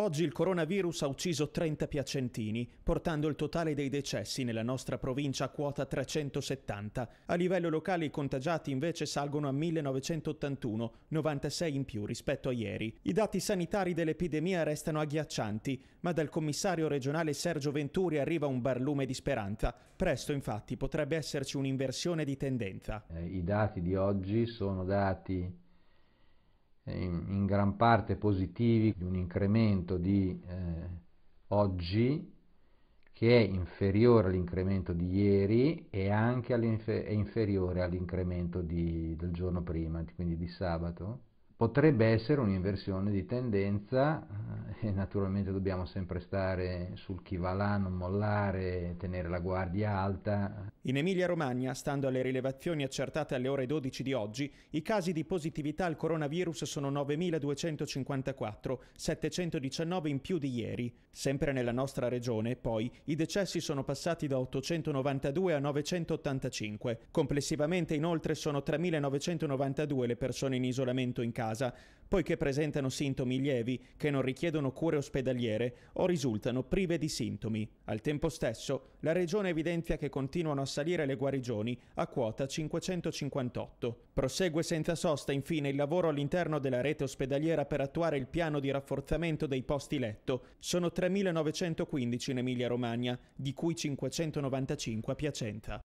Oggi il coronavirus ha ucciso 30 piacentini, portando il totale dei decessi nella nostra provincia a quota 370. A livello locale i contagiati invece salgono a 1981, 96 in più rispetto a ieri. I dati sanitari dell'epidemia restano agghiaccianti, ma dal commissario regionale Sergio Venturi arriva un barlume di speranza. Presto infatti potrebbe esserci un'inversione di tendenza. Eh, I dati di oggi sono dati in, in gran parte positivi di un incremento di eh, oggi che è inferiore all'incremento di ieri e anche all'infer- è inferiore all'incremento di, del giorno prima, quindi di sabato, potrebbe essere un'inversione di tendenza e naturalmente dobbiamo sempre stare sul chi va là, non mollare, tenere la guardia alta. In Emilia-Romagna, stando alle rilevazioni accertate alle ore 12 di oggi, i casi di positività al coronavirus sono 9.254, 719 in più di ieri. Sempre nella nostra regione, poi, i decessi sono passati da 892 a 985. Complessivamente, inoltre, sono 3.992 le persone in isolamento in casa, poiché presentano sintomi lievi che non richiedono cure ospedaliere o risultano prive di sintomi. Al tempo stesso, la Regione evidenzia che continuano a salire le guarigioni a quota 558. Prosegue senza sosta infine il lavoro all'interno della rete ospedaliera per attuare il piano di rafforzamento dei posti letto. Sono 3.915 in Emilia-Romagna, di cui 595 a Piacenza.